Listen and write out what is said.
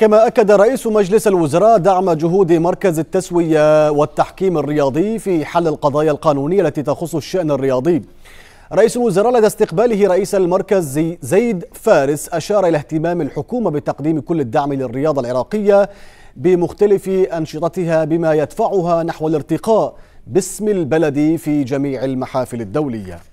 كما أكد رئيس مجلس الوزراء دعم جهود مركز التسوية والتحكيم الرياضي في حل القضايا القانونية التي تخص الشأن الرياضي رئيس الوزراء لدى استقباله رئيس المركز زيد فارس أشار إلى اهتمام الحكومة بتقديم كل الدعم للرياضة العراقية بمختلف أنشطتها بما يدفعها نحو الارتقاء باسم البلد في جميع المحافل الدولية